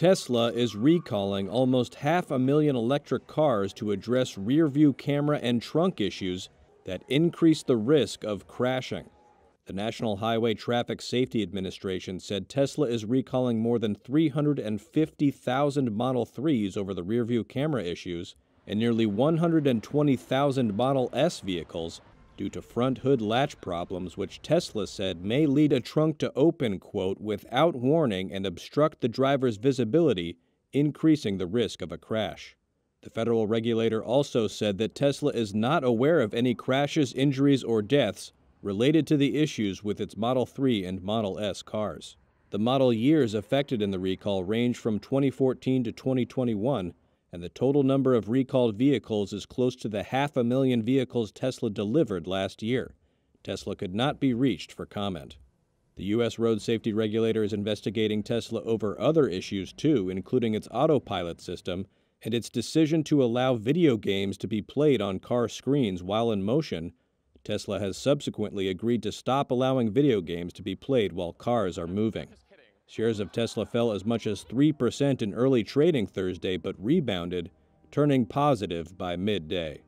Tesla is recalling almost half a million electric cars to address rear view camera and trunk issues that increase the risk of crashing. The National Highway Traffic Safety Administration said Tesla is recalling more than 350,000 Model 3s over the rearview camera issues and nearly 120,000 Model S vehicles due to front hood latch problems, which Tesla said may lead a trunk to open, quote, without warning and obstruct the driver's visibility, increasing the risk of a crash. The federal regulator also said that Tesla is not aware of any crashes, injuries, or deaths related to the issues with its Model 3 and Model S cars. The model years affected in the recall range from 2014 to 2021, and the total number of recalled vehicles is close to the half a million vehicles Tesla delivered last year. Tesla could not be reached for comment. The U.S. road safety regulator is investigating Tesla over other issues too, including its autopilot system and its decision to allow video games to be played on car screens while in motion. Tesla has subsequently agreed to stop allowing video games to be played while cars are moving. Shares of Tesla fell as much as 3% in early trading Thursday but rebounded, turning positive by midday.